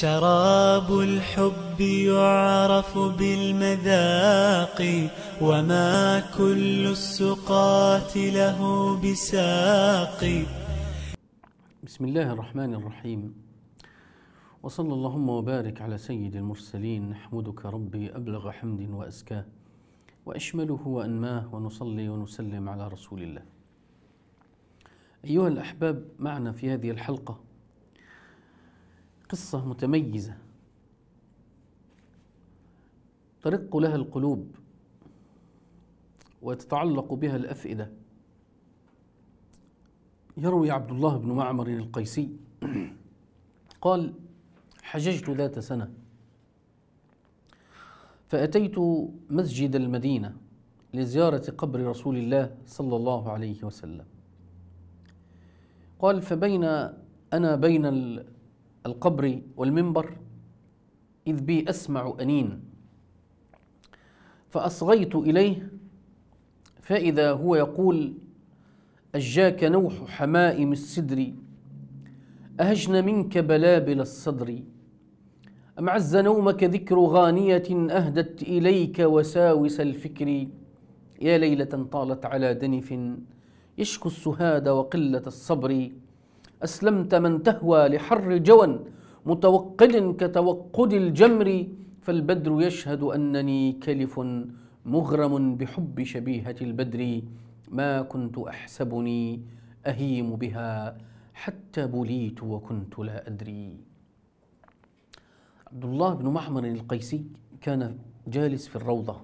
شراب الحب يعرف بالمذاق وما كل السقاة له بساق بسم الله الرحمن الرحيم وصلى اللهم وبارك على سيد المرسلين نحمدك ربي أبلغ حمد وأزكاه وأشمله وأنماه ونصلي ونسلم على رسول الله أيها الأحباب معنا في هذه الحلقة قصة متميزة ترق لها القلوب وتتعلق بها الأفئدة يروي عبد الله بن معمر القيسي قال حججت ذات سنة فأتيت مسجد المدينة لزيارة قبر رسول الله صلى الله عليه وسلم قال فبين أنا بين القبر والمنبر إذ بي أسمع أنين فأصغيت إليه فإذا هو يقول أجاك نوح حمائم السدر أهجن منك بلابل الصدر أم عز نومك ذكر غانية أهدت إليك وساوس الفكر يا ليلة طالت على دنف يشكو السهاد وقلة الصبر أسلمت من تهوى لحر جوى متوقد كتوقد الجمر فالبدر يشهد أنني كلف مغرم بحب شبيهة البدر ما كنت أحسبني أهيم بها حتى بليت وكنت لا أدري عبد الله بن معمر القيسي كان جالس في الروضة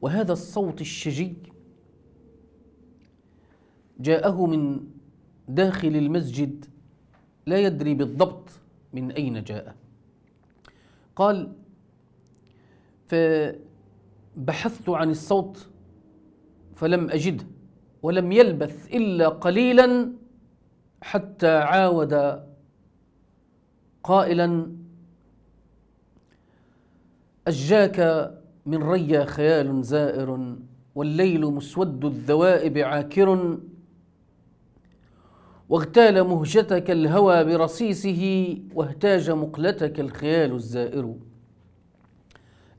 وهذا الصوت الشجي جاءه من داخل المسجد لا يدري بالضبط من أين جاء قال فبحثت عن الصوت فلم أجده ولم يلبث إلا قليلا حتى عاود قائلا أجاك من ريا خيال زائر والليل مسود الذوائب عاكر واغتال مهجتك الهوى برصيصه واهتاج مقلتك الخيال الزائر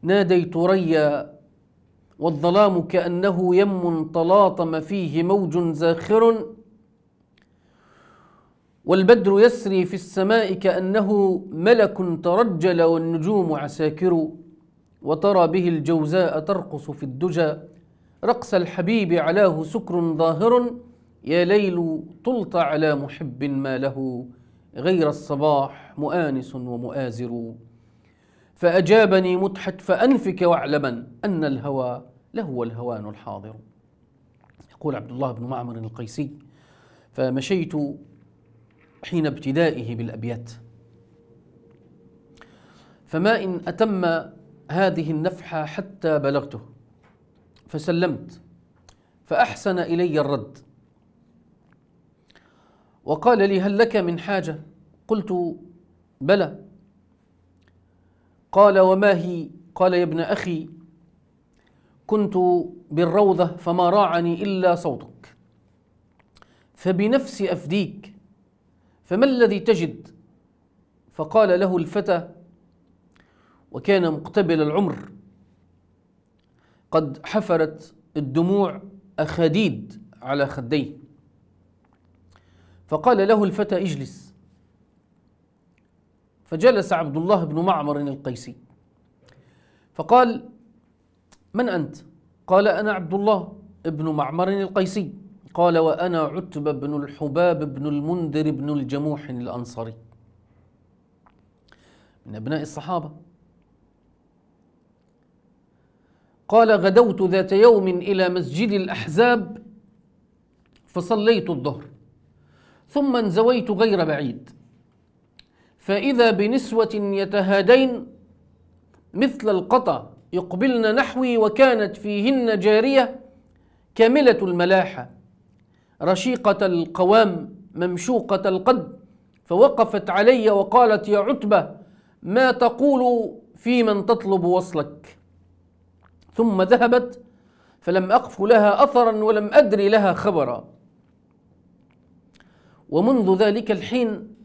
ناديت ريا والظلام كأنه يم تلاطم فيه موج زاخر والبدر يسري في السماء كأنه ملك ترجل والنجوم عساكر وترى به الجوزاء ترقص في الدجى رقص الحبيب علاه سكر ظاهر يا ليل طلت على محب ما له غير الصباح مؤانس ومؤازر فأجابني مدحت فأنفك واعلما أن الهوى لهو الهوان الحاضر يقول عبد الله بن معمر القيسي فمشيت حين ابتدائه بالأبيات فما إن أتم هذه النفحة حتى بلغته فسلمت فأحسن إلي الرد وقال لي هل لك من حاجة قلت بلى قال وما هي قال يا ابن أخي كنت بالروضة فما راعني إلا صوتك فبنفسي أفديك فما الذي تجد فقال له الفتى وكان مقتبل العمر قد حفرت الدموع أخاديد على خديه فقال له الفتى اجلس فجلس عبد الله بن معمر القيسي فقال من أنت؟ قال أنا عبد الله بن معمر القيسي قال وأنا عتبة بن الحباب بن المنذر بن الجموح الأنصاري من أبناء الصحابة قال غدوت ذات يوم إلى مسجد الأحزاب فصليت الظهر ثم انزويت غير بعيد فإذا بنسوة يتهادين مثل القطى يقبلن نحوي وكانت فيهن جارية كاملة الملاحة رشيقة القوام ممشوقة القد فوقفت علي وقالت يا عتبة ما تقول في من تطلب وصلك ثم ذهبت فلم أقف لها أثرا ولم أدري لها خبرا ومنذ ذلك الحين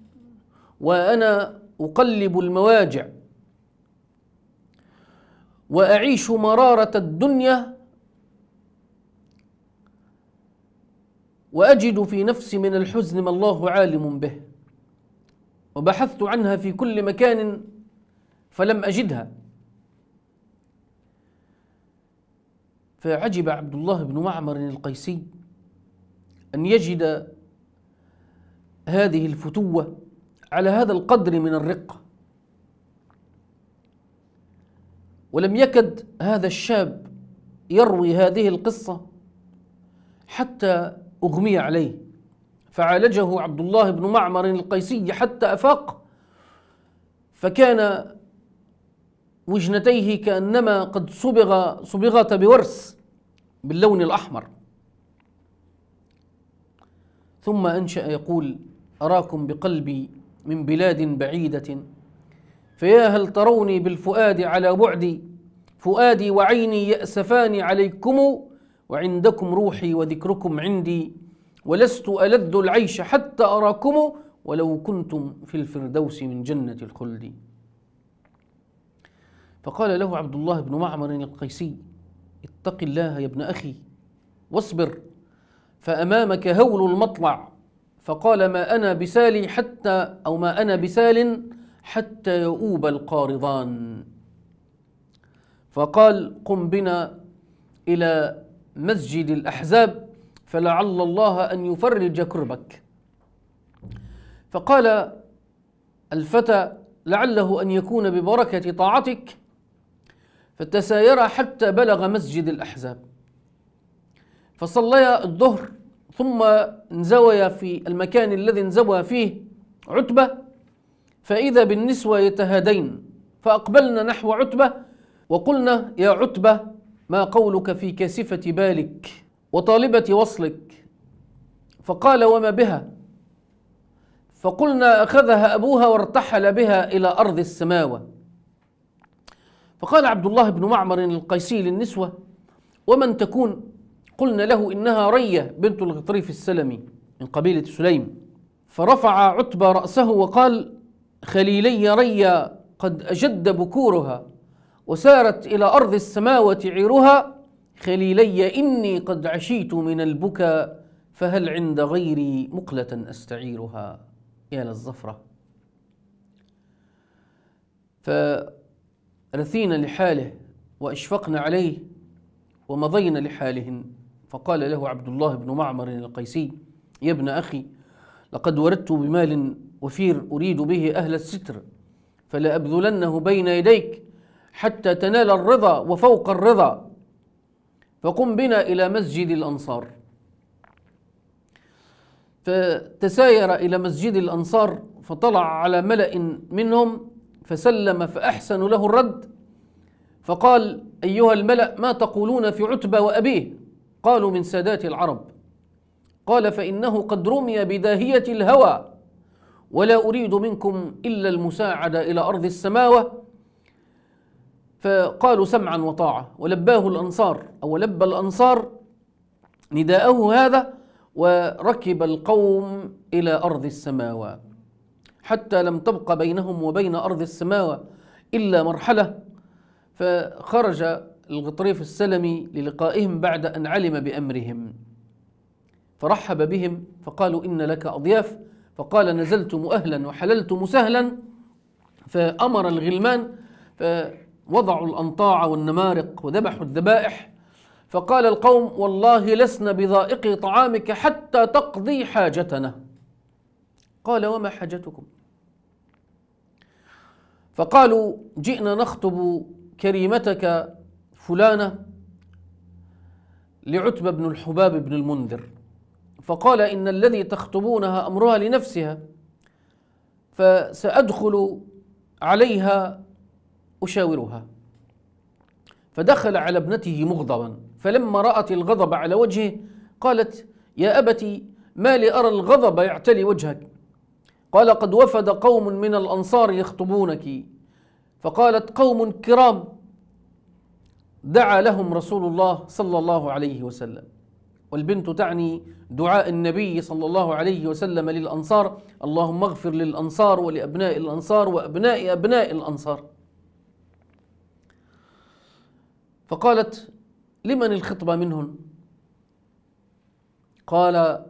وأنا أقلب المواجع وأعيش مرارة الدنيا وأجد في نفسي من الحزن ما الله عالم به وبحثت عنها في كل مكان فلم أجدها فعجب عبد الله بن معمر القيسي أن يجد هذه الفتوة على هذا القدر من الرقة ولم يكد هذا الشاب يروي هذه القصة حتى أغمي عليه فعالجه عبد الله بن معمر القيسي حتى أفاق فكان وجنتيه كأنما قد صبغ صبغت بورس باللون الأحمر ثم أنشأ يقول أراكم بقلبي من بلاد بعيدة فيا هل تروني بالفؤاد على بعدي فؤادي وعيني يأسفان عليكم وعندكم روحي وذكركم عندي ولست ألذ العيش حتى أراكم ولو كنتم في الفردوس من جنة الخلد فقال له عبد الله بن معمر القيسي اتق الله يا ابن أخي واصبر فأمامك هول المطلع فقال ما أنا بسالي حتى أو ما أنا بسال حتى يؤوب القارضان فقال قم بنا إلى مسجد الأحزاب فلعل الله أن يفرج كربك فقال الفتى لعله أن يكون ببركة طاعتك فتسايرا حتى بلغ مسجد الأحزاب فصليا الظهر ثم انزوي في المكان الذي انزوى فيه عتبة فإذا بالنسوة يتهادين فأقبلنا نحو عتبة وقلنا يا عتبة ما قولك في كاسفة بالك وطالبة وصلك فقال وما بها فقلنا أخذها أبوها وارتحل بها إلى أرض السماوة فقال عبد الله بن معمر القيسي للنسوة ومن تكون قلنا له إنها رية بنت الغطريف السلمي من قبيلة سليم فرفع عتبة رأسه وقال خليلي رية قد أجد بكورها وسارت إلى أرض السماوة عيرها خليلي إني قد عشيت من البكا فهل عند غيري مقلة أستعيرها يا للزفرة فرثينا لحاله وأشفقنا عليه ومضينا لحالهن فقال له عبد الله بن معمر القيسي يا ابن أخي لقد وردت بمال وفير أريد به أهل الستر فلأبذلنه بين يديك حتى تنال الرضا وفوق الرضا فقم بنا إلى مسجد الأنصار فتساير إلى مسجد الأنصار فطلع على ملأ منهم فسلم فأحسن له الرد فقال أيها الملأ ما تقولون في عتبة وأبيه قالوا من سادات العرب قال فإنه قد رمي بداهية الهوى ولا أريد منكم إلا المساعدة إلى أرض السماوة فقالوا سمعا وطاعة ولباه الأنصار أو لبى الأنصار نداءه هذا وركب القوم إلى أرض السماوة حتى لم تبق بينهم وبين أرض السماوة إلا مرحلة فخرج الغطريف السلمي للقائهم بعد أن علم بأمرهم فرحب بهم فقالوا إن لك أضياف فقال نزلتم أهلا وحللتم سهلا فأمر الغلمان فوضعوا الأنطاع والنمارق وذبحوا الذبائح فقال القوم والله لسنا بذائقي طعامك حتى تقضي حاجتنا قال وما حاجتكم فقالوا جئنا نخطب كريمتك فلانة لعتبة بن الحباب بن المنذر فقال إن الذي تخطبونها أمرها لنفسها فسأدخل عليها أشاورها فدخل على ابنته مغضبا فلما رأت الغضب على وجهه قالت يا أبتي ما لي أرى الغضب يعتلي وجهك قال قد وفد قوم من الأنصار يخطبونك فقالت قوم كرام دعا لهم رسول الله صلى الله عليه وسلم والبنت تعني دعاء النبي صلى الله عليه وسلم للأنصار اللهم اغفر للأنصار ولأبناء الأنصار وأبناء أبناء الأنصار فقالت لمن الخطبة منهم قال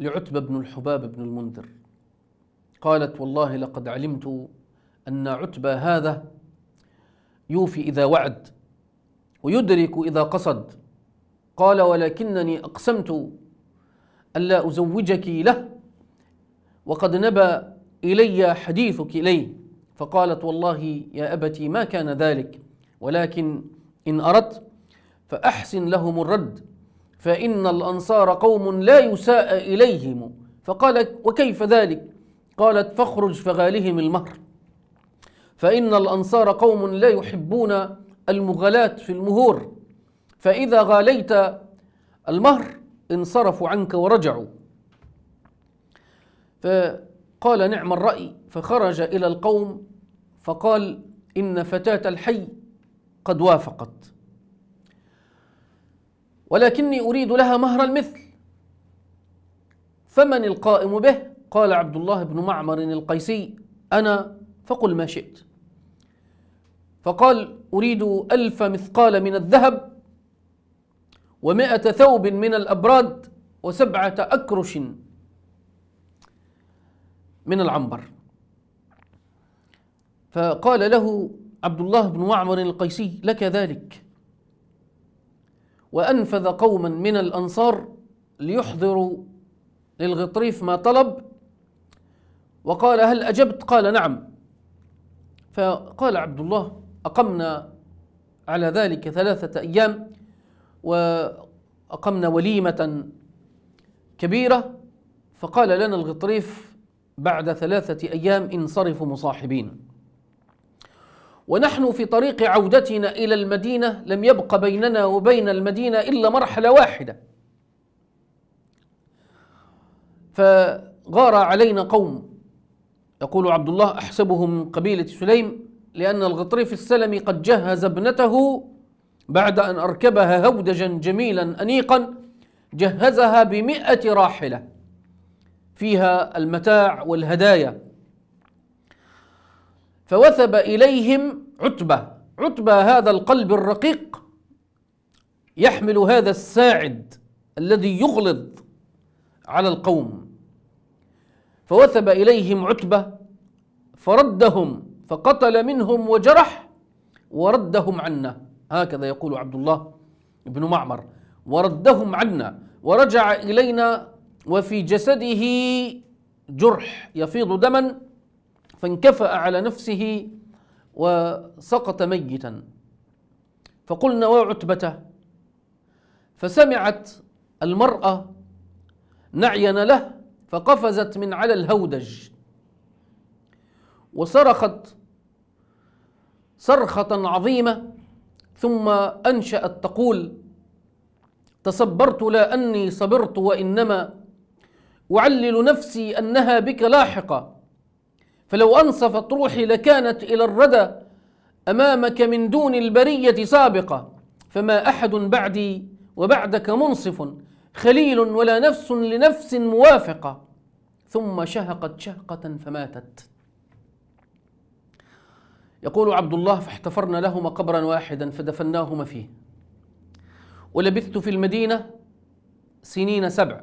لعتبة بن الحباب بن المنذر قالت والله لقد علمت أن عتبة هذا يوفي إذا وعد ويدرك إذا قصد قال ولكنني أقسمت ألا أزوجك له وقد نبى إلي حديثك إليه فقالت والله يا أبتي ما كان ذلك ولكن إن أردت فأحسن لهم الرد فإن الأنصار قوم لا يساء إليهم فقال وكيف ذلك قالت فاخرج فغالهم المهر فإن الأنصار قوم لا يحبون المغالاة في المهور فإذا غاليت المهر انصرفوا عنك ورجعوا فقال نعم الرأي فخرج إلى القوم فقال إن فتاة الحي قد وافقت ولكني أريد لها مهر المثل فمن القائم به قال عبد الله بن معمر القيسي أنا فقل ما شئت فقال أريد ألف مثقال من الذهب ومائة ثوب من الأبراد وسبعة أكرش من العنبر فقال له عبد الله بن معمر القيسي لك ذلك وأنفذ قوما من الأنصار ليحضروا للغطريف ما طلب وقال هل أجبت قال نعم فقال عبد الله أقمنا على ذلك ثلاثة أيام وأقمنا وليمة كبيرة فقال لنا الغطريف بعد ثلاثة أيام انصرفوا مصاحبين ونحن في طريق عودتنا إلى المدينة لم يبق بيننا وبين المدينة إلا مرحلة واحدة فغار علينا قوم يقول عبد الله أحسبهم من قبيلة سليم لأن الغطريف السلمي قد جهز ابنته بعد أن أركبها هودجا جميلا أنيقا جهزها بمئة راحلة فيها المتاع والهدايا فوثب إليهم عتبة عتبة هذا القلب الرقيق يحمل هذا الساعد الذي يغلظ على القوم فوثب إليهم عتبة فردهم فقتل منهم وجرح وردهم عنا هكذا يقول عبد الله بن معمر وردهم عنا ورجع إلينا وفي جسده جرح يفيض دما فانكفأ على نفسه وسقط ميتا فقلنا وعتبته فسمعت المرأة نعين له فقفزت من على الهودج وصرخت صرخة عظيمة ثم أنشأت تقول تصبرت لا أني صبرت وإنما أعلل نفسي أنها بك لاحقة فلو أنصفت روحي لكانت إلى الردى أمامك من دون البرية سابقة فما أحد بعدي وبعدك منصف خليل ولا نفس لنفس موافقة ثم شهقت شهقة فماتت يقول عبد الله فاحتفرنا لهما قبرا واحدا فدفناهما فيه ولبثت في المدينة سنين سبع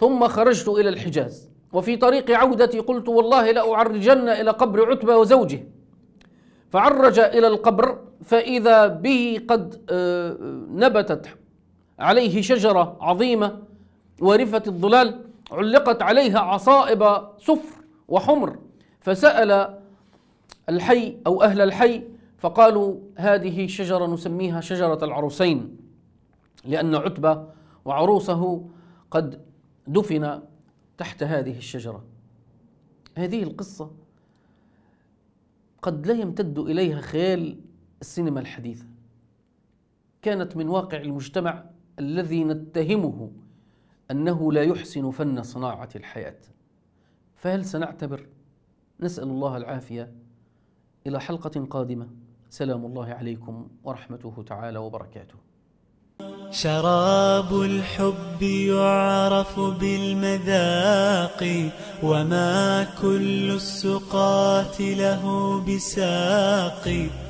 ثم خرجت إلى الحجاز وفي طريق عودتي قلت والله لأعرجن إلى قبر عتبة وزوجه فعرج إلى القبر فإذا به قد آه، نبتت عليه شجرة عظيمة ورفة الظلال علقت عليها عصائب صفر وحمر فسأل الحي أو أهل الحي فقالوا هذه شجرة نسميها شجرة العروسين لأن عتبة وعروسه قد دفن تحت هذه الشجرة هذه القصة قد لا يمتد إليها خيال السينما الحديثة كانت من واقع المجتمع الذي نتهمه أنه لا يحسن فن صناعة الحياة فهل سنعتبر؟ نسأل الله العافية إلى حلقة قادمة سلام الله عليكم ورحمته تعالى وبركاته شراب الحب يعرف بالمذاق وما كل السقاة له بساق